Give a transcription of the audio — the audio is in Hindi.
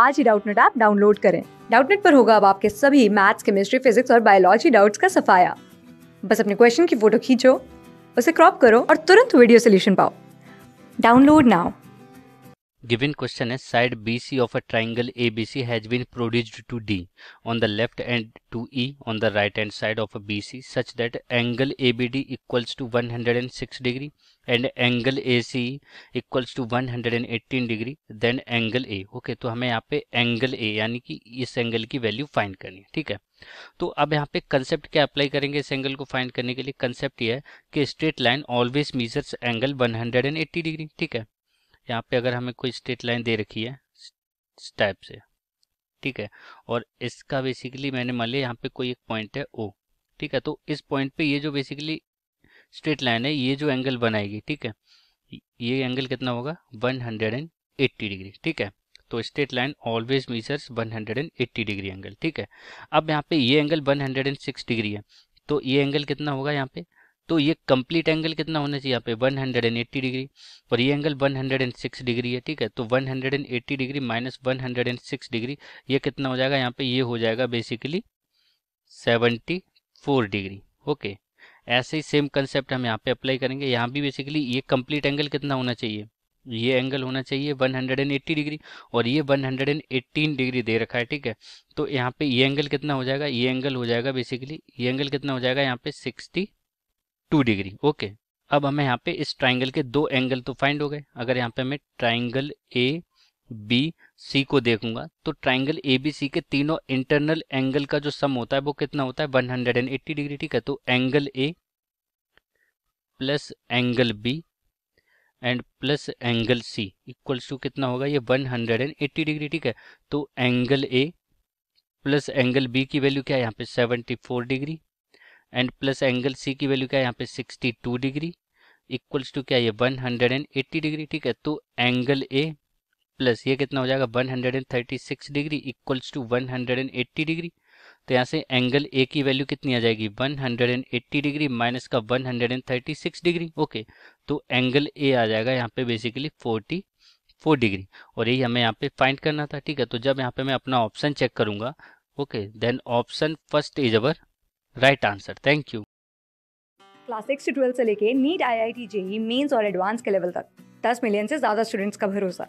आज ही डाउटनेट ऐप डाउनलोड करें डाउटनेट पर होगा अब आपके सभी मैथ्स केमिस्ट्री फिजिक्स और बायोलॉजी डाउट्स का सफाया बस अपने क्वेश्चन की फोटो खींचो उसे क्रॉप करो और तुरंत वीडियो सोल्यूशन पाओ download now Given question is side BC of a triangle ABC has been produced to D on the left end to E on the right hand side of a BC such that angle ABD equals to 106 degree and angle A C equals to 118 degree then angle A okay तो हमें यहाँ पे एंगल ए यानी कि इस एंगल की वैल्यू फाइंड करनी है ठीक है तो अब यहाँ पे कंसेप्ट क्या अप्लाई करेंगे इस एंगल को फाइंड करने के लिए कंसेप्ट ये है कि straight line always measures angle 180 degree ठीक है यहाँ पे अगर हमें कोई स्ट्रेट लाइन दे रखी है इस टाइप से ठीक है और इसका बेसिकली मैंने मान लिया यहाँ पे कोई एक पॉइंट है ओ ठीक है तो इस पॉइंट पे ये जो बेसिकली स्ट्रेट लाइन है ये जो एंगल बनाएगी ठीक है ये एंगल कितना होगा 180 डिग्री ठीक है तो straight line always measures 180 degree angle ठीक है अब यहाँ पे ये एंगल 106 डिग्री है तो ये एंगल कितना होगा यहाँ पे तो ये कंप्लीट एंगल कितना होना चाहिए यहाँ पे 180 डिग्री और ये एंगल 106 डिग्री है ठीक है तो 180 डिग्री माइनस 106 डिग्री ये कितना हो जाएगा यहाँ पे ये हो जाएगा बेसिकली 74 डिग्री ओके ऐसे ही सेम कंसेप्ट हम यहाँ पे अप्लाई करेंगे यहाँ भी बेसिकली ये कंप्लीट एंगल कितना होना चाहिए ये एंगल होना चाहिए 180 डिग्री और ये 118 डिग्री दे रखा है ठीक है तो यहाँ पे ये एंगल कितना हो जाएगा ये एंगल हो जाएगा बेसिकली ये एंगल कितना हो जाएगा यहाँ पे 62 डिग्री ओके अब हमें यहाँ पे इस ट्राइंगल के दो एंगल तो फाइंड हो गए अगर यहाँ पे हमें ट्राइंगल ए बी सी को देखूंगा तो ट्राइंगल ए बी सी के तीनों इंटरनल एंगल का जो सम होता है वो कितना होता है 180 डिग्री ठीक है तो angle A plus angle B and plus angle C equals to कितना होगा ये 180 डिग्री ठीक है तो angle A plus angle B की वैल्यू क्या है यहाँ पे 74 degree and plus angle C की वैल्यू क्या है यहाँ पे 62 डिग्री इक्वल्स टू क्या हंड्रेड ये 180 डिग्री ठीक है तो एंगल ए प्लस ये कितना हो जाएगा 136 डिग्री इक्वल्स टू 180 डिग्री तो यहाँ से एंगल ए की वैल्यू कितनी आ जाएगी 180 डिग्री माइनस का 136 डिग्री ओके तो एंगल ए आ जाएगा यहाँ पे बेसिकली 44 डिग्री और यही हमें यहाँ पे फाइंड करना था ठीक है तो जब यहाँ पे मैं अपना ऑप्शन चेक करूंगा okay then option first is our right answer thank you class six से ट्वेल्थ से लेके NEET I I T JEE mains और एडवांस के लेवल तक दस मिलियन से ज्यादा स्टूडेंट्स का भरोसा